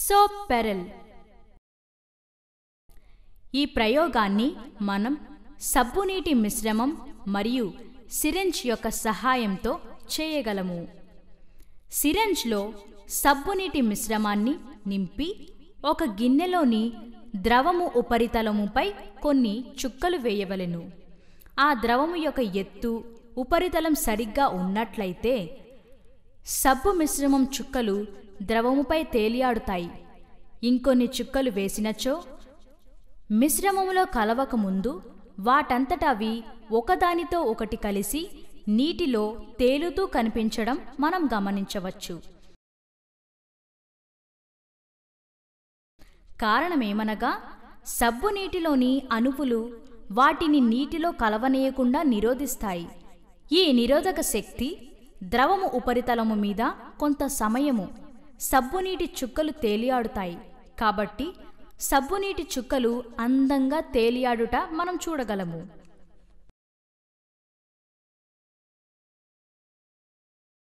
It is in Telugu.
సో పెరల్ ఈ ప్రయోగాన్ని మనం సబ్బునీటి మిశ్రమం మరియు సిరెంజ్ యొక్క సహాయంతో చేయగలము సిరెంజ్లో సబ్బునీటి మిశ్రమాన్ని నింపి ఒక గిన్నెలోని ద్రవము ఉపరితలముపై కొన్ని చుక్కలు వేయవలెను ఆ ద్రవము యొక్క ఎత్తు ఉపరితలం సరిగ్గా ఉన్నట్లయితే సబ్బు మిశ్రమం చుక్కలు ద్రవముపై తేలియాడుతాయి ఇంకొన్ని చుక్కలు వేసినచో మిశ్రమములో కలవకముందు వాటంతటవి ఒకదానితో ఒకటి కలిసి నీటిలో తేలుతూ కనిపించడం మనం గమనించవచ్చు కారణమేమనగా సబ్బు నీటిలోని అణుపులు వాటిని నీటిలో కలవనీయకుండా నిరోధిస్తాయి ఈ నిరోధక శక్తి ద్రవము ఉపరితలము మీద కొంత సమయము సబ్బునీటి చుక్కలు తేలియాడుతాయి కాబట్టి సబ్బునీటి చుక్కలు అందంగా తేలియాడుట మనం చూడగలము